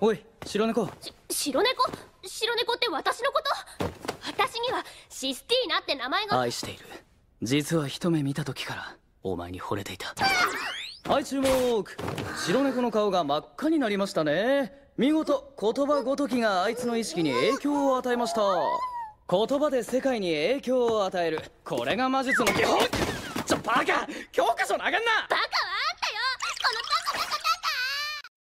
おい白猫白猫白猫って私のこと私にはシスティーナって名前が愛している実は一目見た時からお前に惚れていたはい注目白猫の顔が真っ赤になりましたね見事言葉ごときがあいつの意識に影響を与えました言葉で世界に影響を与えるこれが魔術の基本ちょバカ教科書ながんなバカ